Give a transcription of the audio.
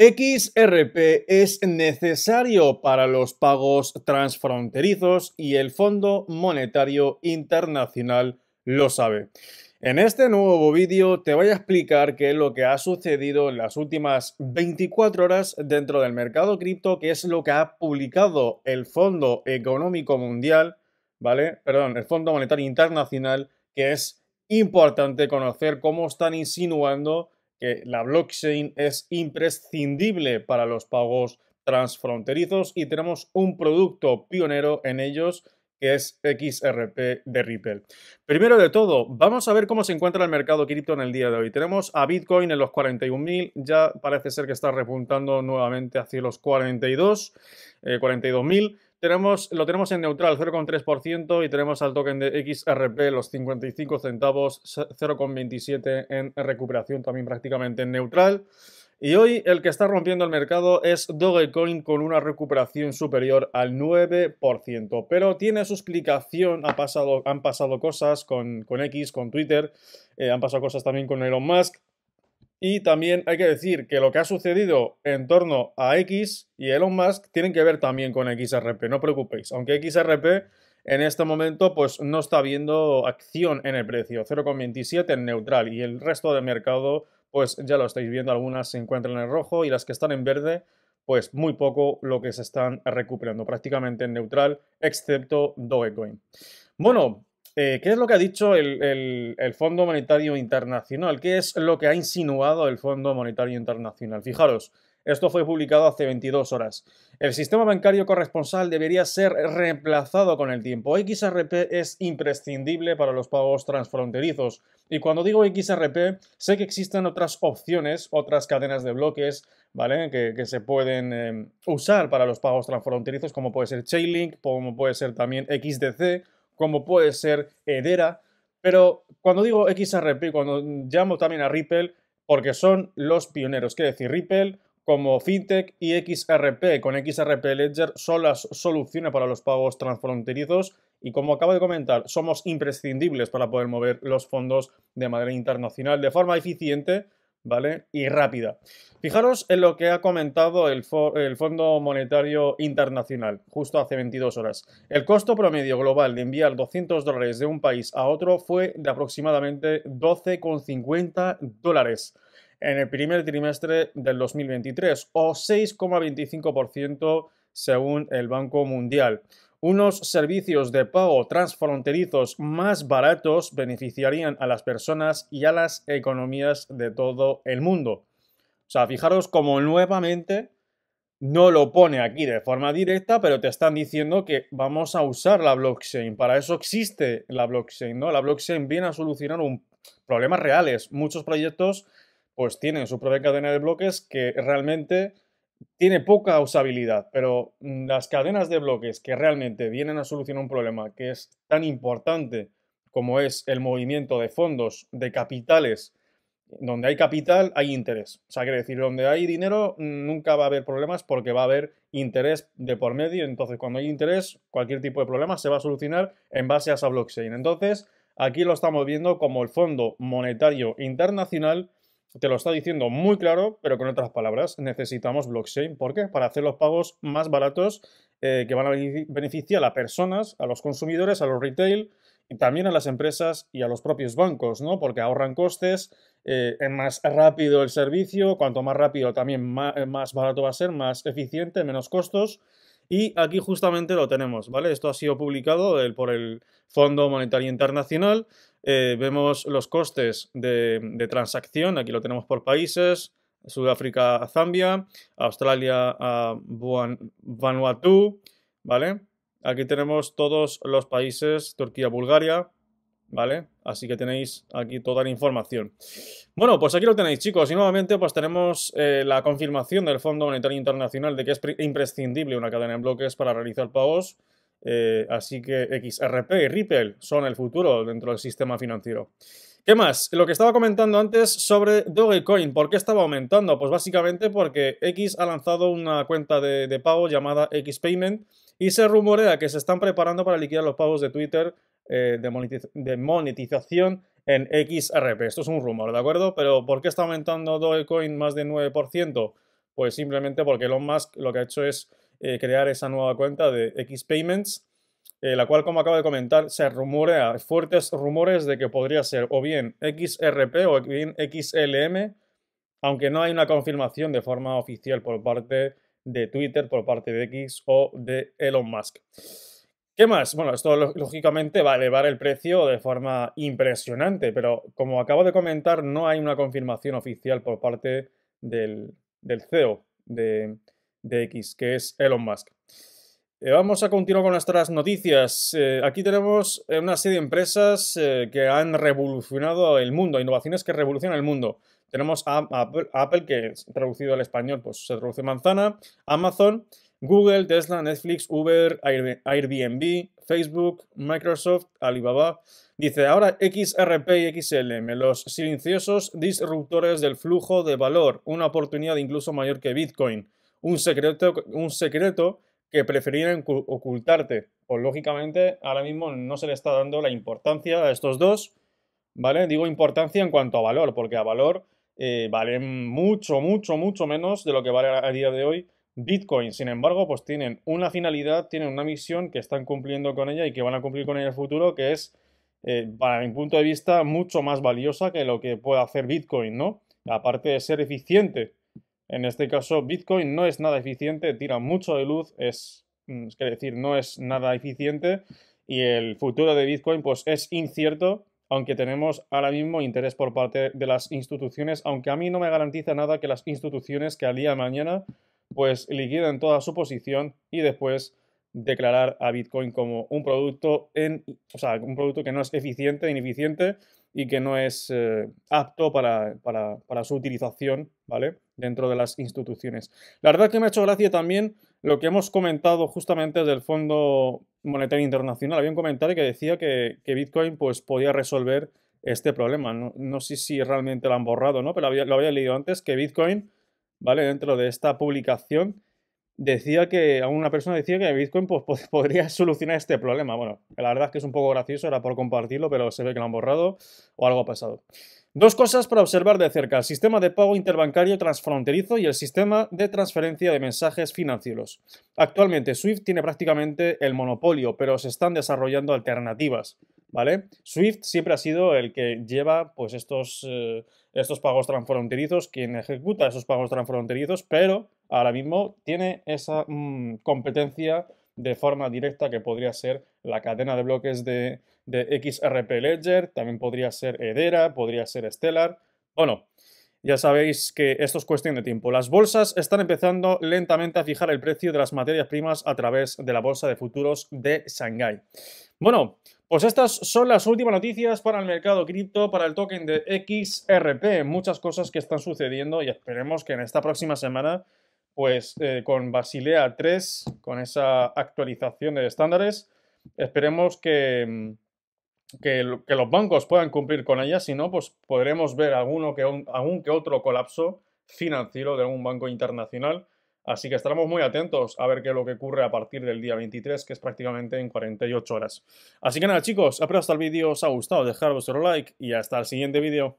XRP es necesario para los pagos transfronterizos y el Fondo Monetario Internacional lo sabe. En este nuevo vídeo te voy a explicar qué es lo que ha sucedido en las últimas 24 horas dentro del mercado cripto, qué es lo que ha publicado el Fondo Económico Mundial, ¿vale? Perdón, el Fondo Monetario Internacional, que es importante conocer cómo están insinuando que la blockchain es imprescindible para los pagos transfronterizos y tenemos un producto pionero en ellos que es XRP de Ripple. Primero de todo, vamos a ver cómo se encuentra el mercado cripto en el día de hoy. Tenemos a Bitcoin en los 41.000, ya parece ser que está repuntando nuevamente hacia los 42, 42.000 lo tenemos en neutral, 0,3%, y tenemos al token de XRP los 55 centavos, 0,27 en recuperación, también prácticamente en neutral. Y hoy el que está rompiendo el mercado es Dogecoin con una recuperación superior al 9%. Pero tiene su explicación, ha pasado, han pasado cosas con, X, con Twitter, eh, han pasado cosas también con Elon Musk. Y también hay que decir que lo que ha sucedido en torno a X y Elon Musk tienen que ver también con XRP, no preocupéis, aunque XRP en este momento pues no está viendo acción en el precio, 0,27 en neutral y el resto del mercado pues ya lo estáis viendo, algunas se encuentran en rojo y las que están en verde pues muy poco lo que se están recuperando, prácticamente en neutral, excepto Dogecoin. Bueno, eh, ¿Qué es lo que ha dicho el, FMI? Fondo Monetario Internacional? ¿Qué es lo que ha insinuado el Fondo Monetario Internacional? Fijaros, esto fue publicado hace 22 horas. El sistema bancario corresponsal debería ser reemplazado con el tiempo. XRP es imprescindible para los pagos transfronterizos. Y cuando digo XRP, sé que existen otras opciones, otras cadenas de bloques, Que, se pueden em, usar para los pagos transfronterizos, como puede ser Chainlink, como puede ser también XDC como puede ser Edera, Pero cuando digo XRP, cuando llamo también a Ripple, porque son los pioneros. quiero decir, Ripple como FinTech y XRP. Con XRP Ledger son las soluciones para los pagos transfronterizos y como acabo de comentar, somos imprescindibles para poder mover los fondos de manera internacional de forma eficiente ¿vale? Y rápida. Fijaros en lo que ha comentado el, el, Fondo Monetario Internacional justo hace 22 horas. El costo promedio global de enviar 200 dólares de un país a otro fue de aproximadamente 12,50 dólares en el primer trimestre del 2023 o 6,25% según el Banco Mundial. Unos servicios de pago transfronterizos más baratos beneficiarían a las personas y a las economías de todo el mundo. O sea, fijaros como nuevamente no lo pone aquí de forma directa, pero te están diciendo que vamos a usar la blockchain. Para eso existe la blockchain, ¿no? La blockchain viene a solucionar problemas reales. Muchos proyectos pues tienen su propia cadena de bloques que realmente tiene poca usabilidad, pero las cadenas de bloques que realmente vienen a solucionar un problema que es tan importante como es el movimiento de fondos, de capitales, donde hay capital hay interés. O sea, quiere decir, donde hay dinero nunca va a haber problemas porque va a haber interés de por medio. Entonces, cuando hay interés, cualquier tipo de problema se va a solucionar en base a esa blockchain. Entonces, aquí lo estamos viendo como el Fondo Monetario Internacional te lo está diciendo muy claro, pero con otras palabras. Necesitamos blockchain. ¿Por qué? Para hacer los pagos más baratos eh, que van a beneficiar a personas, a los consumidores, a los retail y también a las empresas y a los propios bancos, ¿no? Porque ahorran costes, eh, es más rápido el servicio, cuanto más rápido también eh, más barato va a ser, más eficiente, menos costos y aquí justamente lo tenemos, ¿vale? Esto ha sido publicado eh, por el Fondo Monetario Internacional. Eh, vemos los costes de, de, transacción, aquí lo tenemos por países, Sudáfrica Zambia, Australia a ah, Vanuatu, ¿vale? Aquí tenemos todos los países, Turquía, Bulgaria, ¿vale? Así que tenéis aquí toda la información. Bueno, pues aquí lo tenéis, chicos. Y nuevamente, pues tenemos eh, la confirmación del Fondo Monetario Internacional de que es imprescindible una cadena en bloques para realizar pagos. Eh, así que XRP y Ripple son el futuro dentro del sistema financiero. ¿Qué más? Lo que estaba comentando antes sobre Dogecoin, ¿por qué estaba aumentando? Pues básicamente porque X ha lanzado una cuenta de, de pago llamada X Payment y se rumorea que se están preparando para liquidar los pagos de Twitter eh, de, monetización en XRP. Esto es un rumor, ¿de acuerdo? Pero ¿por qué está aumentando Dogecoin más de 9%? Pues simplemente porque Elon Musk lo que ha hecho es eh, crear esa nueva cuenta de X Payments, eh, la cual, como acabo de comentar, se rumorea, fuertes rumores de que podría ser o bien XRP o bien XLM, aunque no hay una confirmación de forma oficial por parte de Twitter, por parte de X o de Elon Musk. ¿Qué más? Bueno, esto lógicamente va a elevar el precio de forma impresionante, pero como acabo de comentar, no hay una confirmación oficial por parte del, CEO de, X, que es Elon Musk. Eh, vamos a continuar con nuestras noticias. Eh, aquí tenemos eh, una serie de empresas que han revolucionado el mundo, innovaciones que revolucionan el mundo. Tenemos a Apple, Apple que traducido al español pues, se traduce manzana, Amazon, Google, Tesla, Netflix, Uber, Airbnb, Facebook, Microsoft, Alibaba. Dice, ahora XRP y XLM, los silenciosos disruptores del flujo de valor, una oportunidad incluso mayor que Bitcoin, un secreto, un secreto que preferirían ocultarte. Pues lógicamente ahora mismo no se le está dando la importancia a estos dos, ¿vale? Digo importancia en cuanto a valor, porque a valor vale eh, valen mucho, mucho, mucho menos de lo que vale a día de hoy Bitcoin, sin embargo, pues tienen una finalidad, tienen una misión que están cumpliendo con ella y que van a cumplir con ella en el futuro, que es, eh, para mi punto de vista, mucho más valiosa que lo que pueda hacer Bitcoin, ¿no? Aparte de ser eficiente. En este caso, Bitcoin no es nada eficiente, tira mucho de luz, es, mm, es decir, no es nada eficiente y el futuro de Bitcoin pues es incierto, aunque tenemos ahora mismo interés por parte de las instituciones, aunque a mí no me garantiza nada que las instituciones que al día de mañana pues en toda su posición y después declarar a Bitcoin como un producto en, o un producto que no es eficiente, ineficiente y que no es eh, apto para, su utilización, ¿vale? Dentro de las instituciones. La verdad que me ha hecho gracia también lo que hemos comentado justamente del Fondo Monetario Internacional. Había un comentario que decía que, Bitcoin pues, podía resolver este problema. No, sé si realmente lo han borrado, ¿no? Pero había, lo había leído antes, que Bitcoin ¿vale? Dentro de esta publicación decía que una persona decía que Bitcoin pues, podría solucionar este problema. Bueno, la verdad es que es un poco gracioso, era por compartirlo, pero se ve que lo han borrado o algo ha pasado. Dos cosas para observar de cerca, el sistema de pago interbancario transfronterizo y el sistema de transferencia de mensajes financieros. Actualmente Swift tiene prácticamente el monopolio, pero se están desarrollando alternativas. ¿vale? Swift siempre ha sido el que lleva pues estos, eh, estos pagos transfronterizos, quien ejecuta esos pagos transfronterizos, pero ahora mismo tiene esa mm, competencia de forma directa que podría ser la cadena de bloques de, XRP Ledger, también podría ser Hedera, podría ser Stellar o no. Ya sabéis que esto es cuestión de tiempo. Las bolsas están empezando lentamente a fijar el precio de las materias primas a través de la bolsa de futuros de Shanghai, Bueno, pues estas son las últimas noticias para el mercado cripto, para el token de XRP. Muchas cosas que están sucediendo y esperemos que en esta próxima semana, pues eh, con Basilea 3, con esa actualización de estándares, esperemos que, mm, que, los bancos puedan cumplir con ella. Si no, pues podremos ver alguno que, algún que otro colapso financiero de algún banco internacional Así que estaremos muy atentos a ver qué es lo que ocurre a partir del día 23, que es prácticamente en 48 horas. Así que nada, chicos, espero hasta el vídeo os ha gustado, dejar vuestro like y hasta el siguiente vídeo.